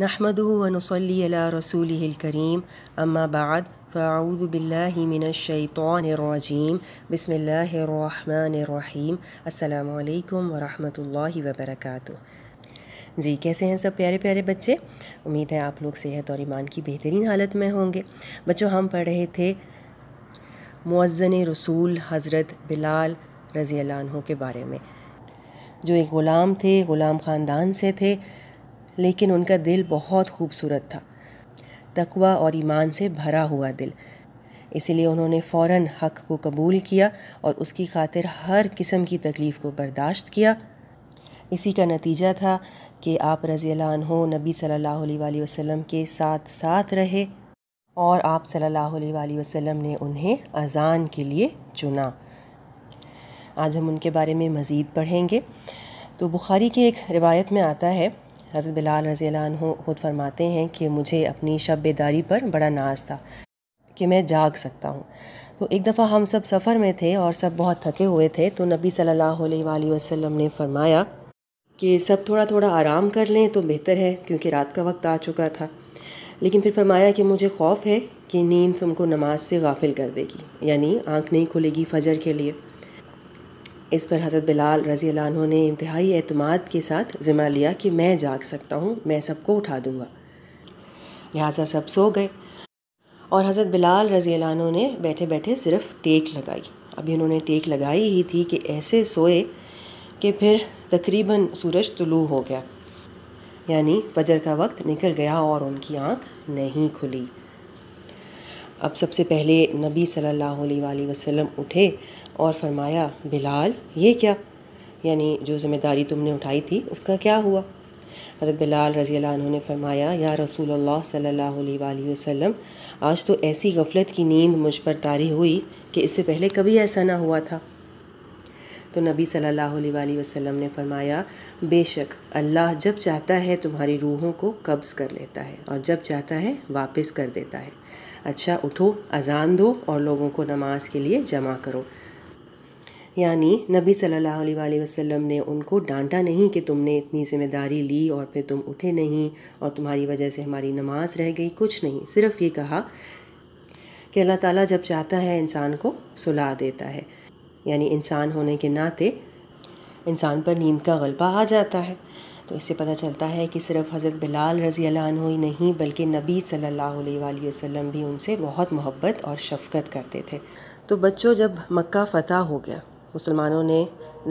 نحمده ونصلي على رسوله الكريم أما بعد فأعوذ بالله من الشيطان الرجيم بسم الرحمن الرحيم السلام عليكم ورحمة اللہ وبركاته جی کیسے ہیں سب پیارے پیارے بچے امید ہے آپ لوگ صحت اور ایمان کی بہترین حالت میں ہوں گے بچوں ہم پڑھ رہے تھے مؤذن رسول حضرت بلال رضی اللہ عنہ کے بارے میں جو ایک غلام تھے غلام خاندان سے تھے لیکن ان کا دل بہت خوبصورت تھا تقوی اور ایمان سے بھرا ہوا دل اسی لیے انہوں نے فوراً حق کو قبول کیا اور اس کی خاطر ہر قسم کی تکلیف کو برداشت کیا اسی کا نتیجہ تھا کہ آپ رضی اللہ عنہ نبی صلی اللہ علیہ وآلہ وسلم کے ساتھ ساتھ رہے اور آپ صلی اللہ علیہ وآلہ وسلم نے انہیں اذان کے لیے چنا آج ہم ان کے بارے میں مزید پڑھیں گے تو بخاری کے ایک روایت میں آتا ہے حضرت بلال رضی اللہ عنہ خود فرماتے ہیں کہ مجھے اپنی شب بیداری پر بڑا ناز تھا کہ میں جاگ سکتا ہوں تو ایک دفعہ ہم سب سفر میں تھے اور سب بہت تھکے ہوئے تھے تو نبی صلی اللہ علیہ وآلہ وسلم نے فرمایا کہ سب تھوڑا تھوڑا آرام کر لیں تو بہتر ہے کیونکہ رات کا وقت آ چکا تھا لیکن پھر فرمایا کہ مجھے خوف ہے کہ نیند تم کو نماز سے غافل کر دے گی یعنی آنکھ نہیں کھلے گی فجر کے لیے اس پر حضرت بلال رضی اللہ عنہ نے انتہائی اعتماد کے ساتھ ذمہ لیا کہ میں جاگ سکتا ہوں میں سب کو اٹھا دوں گا لہٰذا سب سو گئے اور حضرت بلال رضی اللہ عنہ نے بیٹھے بیٹھے صرف ٹیک لگائی ابھی انہوں نے ٹیک لگائی ہی تھی کہ ایسے سوئے کہ پھر تقریباً سورج طلوع ہو گیا یعنی فجر کا وقت نکل گیا اور ان کی آنکھ نہیں کھلی اب سب سے پہلے نبی صلی اللہ علیہ وآلہ وسلم اٹھے اور فرمایا بلال یہ کیا یعنی جو ذمہ داری تم نے اٹھائی تھی اس کا کیا ہوا حضرت بلال رضی اللہ عنہ نے فرمایا یا رسول اللہ صلی اللہ علیہ وآلہ وسلم آج تو ایسی غفلت کی نیند مجھ پر طاری ہوئی کہ اس سے پہلے کبھی ایسا نہ ہوا تھا تو نبی صلی اللہ علیہ وآلہ وسلم نے فرمایا بے شک اللہ جب چاہتا ہے تمہاری روحوں کو قبض کر لیتا ہے اور جب چاہتا ہے واپس کر دیتا ہے اچھا اٹھو اذان دو اور لوگوں کو نماز کے لیے جمع کرو یعنی نبی صلی اللہ علیہ وآلہ وسلم نے ان کو ڈانٹا نہیں کہ تم نے اتنی ذمہ داری لی اور پھر تم اٹھے نہیں اور تمہاری وجہ سے ہماری نماز رہ گئی کچھ نہیں صرف یہ کہا کہ اللہ تعالیٰ جب چاہتا ہے انسان کو سلا دیتا ہے یعنی انسان ہونے کے ناطے انسان پر نیند کا غلبہ آ جاتا ہے تو اس سے پتہ چلتا ہے کہ صرف حضرت بلال رضی اللہ عنہ ہی نہیں بلکہ نبی صلی اللہ علیہ وآلہ وسلم بھی ان سے بہت محبت اور شفقت کرتے تھے تو بچوں جب مکہ فتح ہو گیا مسلمانوں نے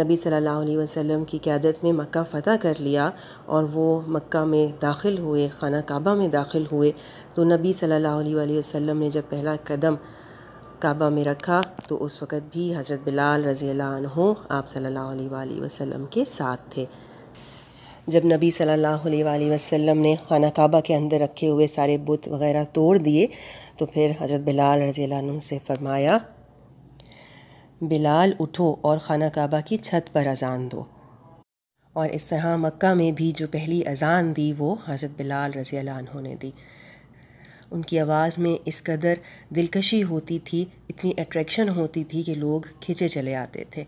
نبی صلی اللہ علیہ وسلم کی قیادت میں مکہ فتح کر لیا اور وہ مکہ میں داخل ہوئے خانہ کعبہ میں داخل ہوئے تو نبی صلی اللہ علیہ وسلم نے جب پہلا قدم کعبہ میں رکھا تو اس وقت بھی حضرت بلال رضی اللہ عنہ آپ صلی اللہ علیہ وآلہ وسلم کے ساتھ تھے جب نبی صلی اللہ علیہ وآلہ وسلم نے خانہ کعبہ کے اندر رکھے ہوئے سارے بت وغیرہ توڑ دیے تو پھر حضرت بلال رضی اللہ عنہ سے فرمایا بلال اٹھو اور خانہ کعبہ کی چھت پر اذان دو اور اس طرح مکہ میں بھی جو پہلی اذان دی وہ حضرت بلال رضی اللہ عنہ نے دی ان کی آواز میں اس قدر دلکشی ہوتی تھی اتنی اٹریکشن ہوتی تھی کہ لوگ کھچے چلے آتے تھے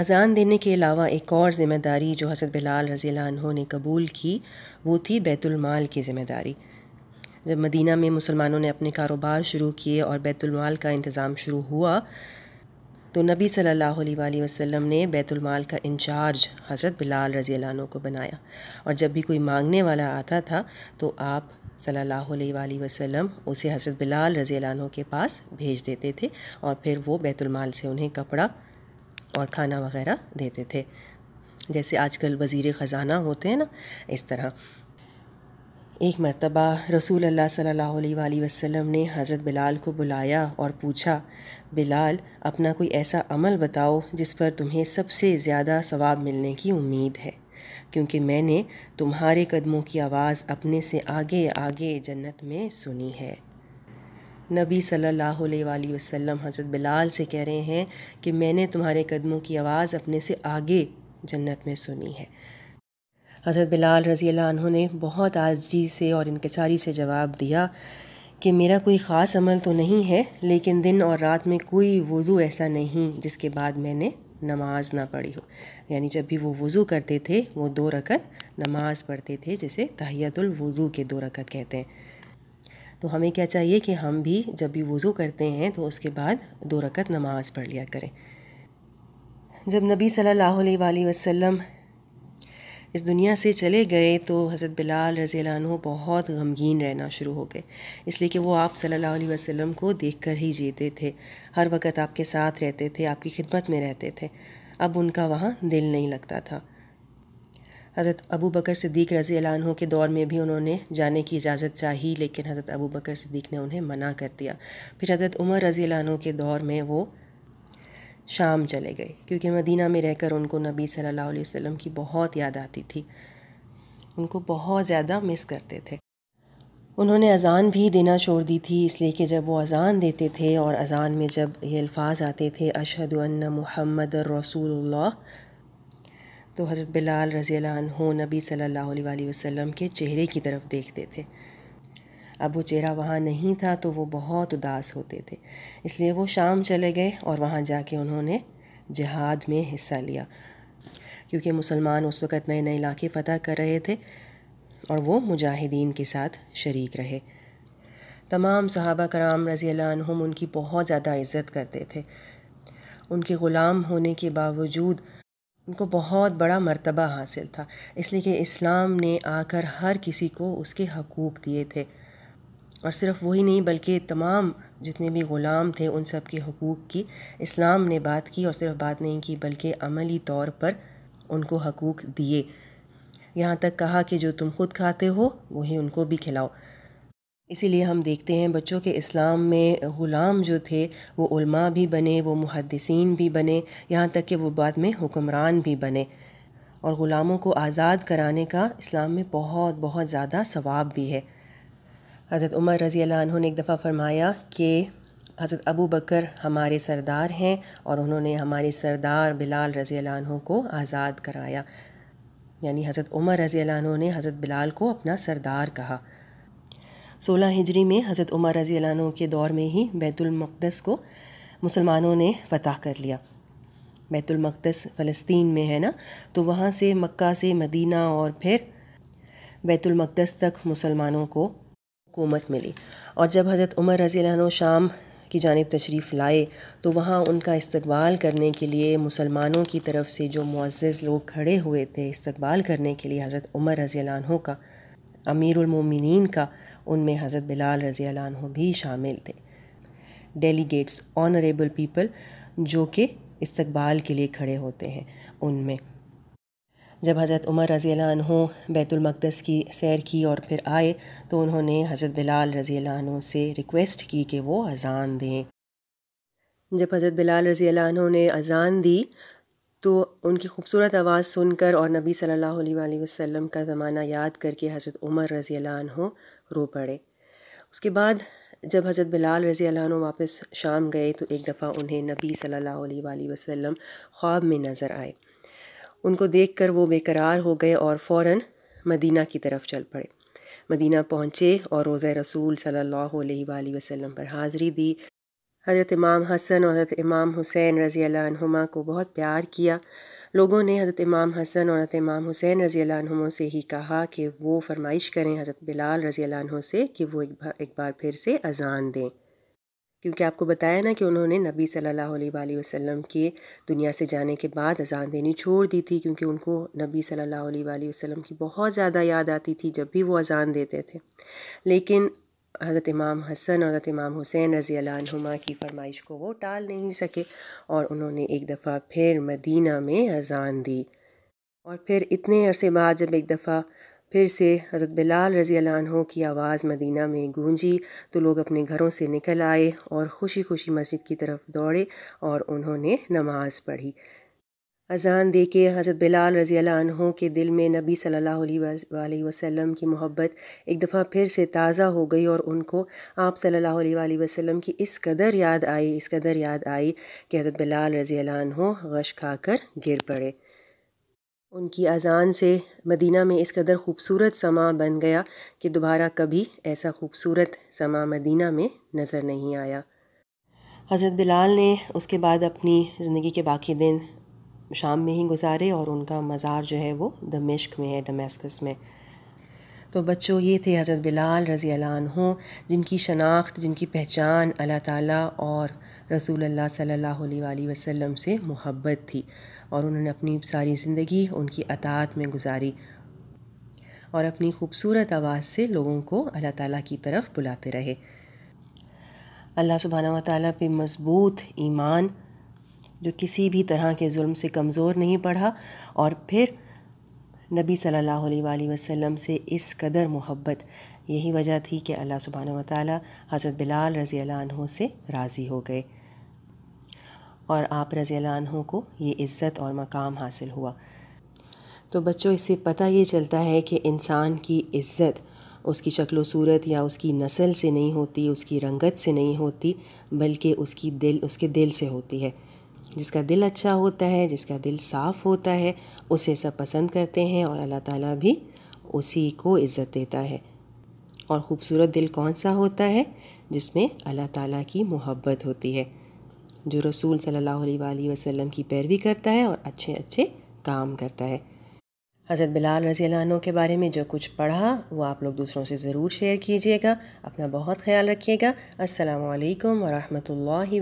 اذان دینے کے علاوہ ایک اور ذمہ داری جو حضرت بلال رضی اللہ عنہ نے قبول کی وہ تھی بیت المال کی ذمہ داری جب مدینہ میں مسلمانوں نے اپنے کاروبار شروع کیے اور بیت المال کا انتظام شروع ہوا تو نبی صلی اللہ علیہ وآلہ وسلم نے بیت المال کا انچارج حضرت بلال رضی اللہ عنہ کو بنایا اور جب بھی کوئی مانگنے والا آتا تھا تو آپ صلی اللہ علیہ وآلہ وسلم اسے حضرت بلال رضی اللہ عنہ کے پاس بھیج دیتے تھے اور پھر وہ بیت المال سے انہیں کپڑا اور کھانا وغیرہ دیتے تھے جیسے آج کل وزیر خزانہ ہوتے ہیں نا اس طرح ایک مرتبہ رسول اللہ صلی اللہ علیہ وآلہ وسلم نے حضرت بلال کو بلایا اور پوچھا بلال اپنا کوئی ایسا عمل بتاؤ جس پر تمہیں سب سے زیادہ ثواب ملنے کی امید ہے کیونکہ میں نے تمہارے قدموں کی آواز اپنے سے آگے آگے جنت میں سنی ہے نبی صلی اللہ علیہ وآلہ وسلم حضرت بلال سے کہہ رہے ہیں کہ میں نے تمہارے قدموں کی آواز اپنے سے آگے جنت میں سنی ہے حضرت بلال رضی اللہ عنہ نے بہت عاجزی سے اور انکساری سے جواب دیا کہ میرا کوئی خاص عمل تو نہیں ہے لیکن دن اور رات میں کوئی وضو ایسا نہیں جس کے بعد میں نے نماز نہ پڑھی ہو یعنی جب بھی وہ وضو کرتے تھے وہ دو رکت نماز پڑھتے تھے جسے تحیت الوضو کے دو رکت کہتے ہیں تو ہمیں کیا چاہیے کہ ہم بھی جب بھی وضو کرتے ہیں تو اس کے بعد دو رکت نماز پڑھ لیا کریں جب نبی صلی اللہ علیہ وآلہ وسلم اس دنیا سے چلے گئے تو حضرت بلال رضی اللہ عنہ بہت غمگین رہنا شروع ہو گئے اس لیے کہ وہ آپ صلی اللہ علیہ وسلم کو دیکھ کر ہی جیتے تھے ہر وقت آپ کے ساتھ رہتے تھے آپ کی خدمت میں رہتے تھے اب ان کا وہاں دل نہیں لگتا تھا حضرت ابو بکر صدیق رضی اللہ عنہ کے دور میں بھی انہوں نے جانے کی اجازت چاہی لیکن حضرت ابو بکر صدیق نے انہیں منع کر دیا پھر حضرت عمر رضی اللہ عنہ کے دور میں وہ شام چلے گئے کیونکہ مدینہ میں رہ کر ان کو نبی صلی اللہ علیہ وسلم کی بہت یاد آتی تھی ان کو بہت زیادہ مس کرتے تھے انہوں نے اذان بھی دینا چھوڑ دی تھی اس لیے کہ جب وہ اذان دیتے تھے اور اذان میں جب یہ الفاظ آتے تھے اشہد ان محمد رسول اللہ تو حضرت بلال رضی اللہ عنہ نبی صلی اللہ علیہ وسلم کے چہرے کی طرف دیکھتے تھے اب وہ چہرہ وہاں نہیں تھا تو وہ بہت اداس ہوتے تھے اس لیے وہ شام چلے گئے اور وہاں جا کے انہوں نے جہاد میں حصہ لیا کیونکہ مسلمان اس وقت نئے نئے علاقے فتح کر رہے تھے اور وہ مجاہدین کے ساتھ شریک رہے تمام صحابہ کرام رضی اللہ عنہم ان کی بہت زیادہ عزت کرتے تھے ان کے غلام ہونے کے باوجود ان کو بہت بڑا مرتبہ حاصل تھا اس لیے کہ اسلام نے آ کر ہر کسی کو اس کے حقوق دیے تھے اور صرف وہی نہیں بلکہ تمام جتنے بھی غلام تھے ان سب کے حقوق کی اسلام نے بات کی اور صرف بات نہیں کی بلکہ عملی طور پر ان کو حقوق دیے یہاں تک کہا کہ جو تم خود کھاتے ہو وہی ان کو بھی کھلاؤ اسی لیے ہم دیکھتے ہیں بچوں کے اسلام میں غلام جو تھے وہ علماء بھی بنے وہ محدثین بھی بنے یہاں تک کہ وہ بعد میں حکمران بھی بنے اور غلاموں کو آزاد کرانے کا اسلام میں بہت بہت زیادہ ثواب بھی ہے حضرت عمر رضی اللہ عنہ نے ایک دفعہ فرمایا کہ حضرت ابو بکر ہمارے سردار ہیں اور انہوں نے ہمارے سردار بلال رضی اللہ عنہ کو آزاد کرایا یعنی حضرت عمر رضی اللہ عنہ نے حضرت بلال کو اپنا سردار کہا سولہ ہجری میں حضرت عمر رضی اللہ عنہ کے دور میں ہی بیت المقدس کو مسلمانوں نے فتح کر لیا بیت المقدس فلسطین میں ہے نا تو وہاں سے مکہ سے مدینہ اور پھر بیت المقدس تک مسلمانوں کو حکومت ملی اور جب حضرت عمر رضی اللہ عنہ شام کی جانب تشریف لائے تو وہاں ان کا استقبال کرنے کے لیے مسلمانوں کی طرف سے جو معزز لوگ کھڑے ہوئے تھے استقبال کرنے کے لیے حضرت عمر رضی اللہ عنہ کا امیر المومنین کا ان میں حضرت بلال رضی اللہ عنہ بھی شامل تھے ڈیلیگیٹس آنریبل پیپل جو کہ استقبال کے لیے کھڑے ہوتے ہیں ان میں جب حضرت عمر رضی اللہ عنہ بیت المقدس کی سیر کی اور پھر آئے تو انہوں نے حضرت بلال رضی اللہ عنہ سے ریکویسٹ کی کہ وہ اذان دیں جب حضرت بلال رضی اللہ عنہ نے اذان دی تو ان کی خوبصورت آواز سن کر اور نبی صلی اللہ علیہ وسلم کا زمانہ یاد کر کے حضرت عمر رضی اللہ عنہ رو پڑے اس کے بعد جب حضرت بلال رضی اللہ عنہ واپس شام گئے تو ایک دفعہ انہیں نبی صلی اللہ علیہ وسلم خواب میں نظر آئے ان کو دیکھ کر وہ بے قرار ہو گئے اور فوراً مدینہ کی طرف چل پڑے مدینہ پہنچے اور روزہ رسول صلی اللہ علیہ وآلہ وسلم پر حاضری دی حضرت امام حسن اور حضرت امام حسین رضی اللہ عنہما کو بہت پیار کیا لوگوں نے حضرت امام حسن اور حضرت امام حسین رضی اللہ عنہما سے ہی کہا کہ وہ فرمائش کریں حضرت بلال رضی اللہ عنہ سے کہ وہ ایک بار پھر سے اذان دیں کیونکہ آپ کو بتایا نا کہ انہوں نے نبی صلی اللہ علیہ وآلہ وسلم کے دنیا سے جانے کے بعد اذان دینی چھوڑ دی تھی کیونکہ ان کو نبی صلی اللہ علیہ وآلہ وسلم کی بہت زیادہ یاد آتی تھی جب بھی وہ اذان دیتے تھے لیکن حضرت امام حسن اور حضرت امام حسین رضی اللہ عنہما کی فرمائش کو وہ ٹال نہیں سکے اور انہوں نے ایک دفعہ پھر مدینہ میں اذان دی اور پھر اتنے عرصے بعد جب ایک دفعہ پھر سے حضرت بلال رضی اللہ عنہ کی آواز مدینہ میں گونجی تو لوگ اپنے گھروں سے نکل آئے اور خوشی خوشی مسجد کی طرف دوڑے اور انہوں نے نماز پڑھی اذان کے حضرت بلال رضی اللہ عنہ کے دل میں نبی صلی اللہ علیہ وسلم کی محبت ایک دفعہ پھر سے تازہ ہو گئی اور ان کو آپ صلی اللہ علیہ وسلم کی اس قدر یاد آئی اس قدر یاد آئی کہ حضرت بلال رضی اللہ عنہ غش کھا کر گر پڑے ان کی اذان سے مدینہ میں اس قدر خوبصورت سماں بن گیا کہ دوبارہ کبھی ایسا خوبصورت سماں مدینہ میں نظر نہیں آیا حضرت بلال نے اس کے بعد اپنی زندگی کے باقی دن شام میں ہی گزارے اور ان کا مزار جو ہے وہ دمشق میں ہے ڈمیسکس میں تو بچوں یہ تھے حضرت بلال رضی اللہ عنہ جن کی شناخت جن کی پہچان اللہ تعالیٰ اور رسول اللہ صلی اللہ علیہ وسلم سے محبت تھی اور انہوں نے اپنی ساری زندگی ان کی اطاعت میں گزاری اور اپنی خوبصورت آواز سے لوگوں کو اللہ تعالیٰ کی طرف بلاتے رہے اللہ سبحانہ و تعالیٰ پہ مضبوط ایمان جو کسی بھی طرح کے ظلم سے کمزور نہیں پڑھا اور پھر نبی صلی اللہ علیہ وآلہ وسلم سے اس قدر محبت یہی وجہ تھی کہ اللہ سبحانہ و تعالیٰ حضرت بلال رضی اللہ عنہ سے راضی ہو گئے اور آپ رضی اللہ عنہ کو یہ عزت اور مقام حاصل ہوا تو بچوں اس سے پتہ یہ چلتا ہے کہ انسان کی عزت اس کی شکل و صورت یا اس کی نسل سے نہیں ہوتی اس کی رنگت سے نہیں ہوتی بلکہ اس کی دل اس کے دل سے ہوتی ہے جس کا دل اچھا ہوتا ہے جس کا دل صاف ہوتا ہے اسے سب پسند کرتے ہیں اور اللہ تعالیٰ بھی اسی کو عزت دیتا ہے اور خوبصورت دل کون سا ہوتا ہے جس میں اللہ تعالیٰ کی محبت ہوتی ہے جو رسول صلی اللہ علیہ وآلہ وسلم کی پیروی کرتا ہے اور اچھے اچھے کام کرتا ہے حضرت بلال رضی اللہ عنہ کے بارے میں جو کچھ پڑھا وہ آپ لوگ دوسروں سے ضرور شیئر کیجیے گا اپنا بہت خیال رکھیے گا السلام علیکم ورحمۃ اللہ وب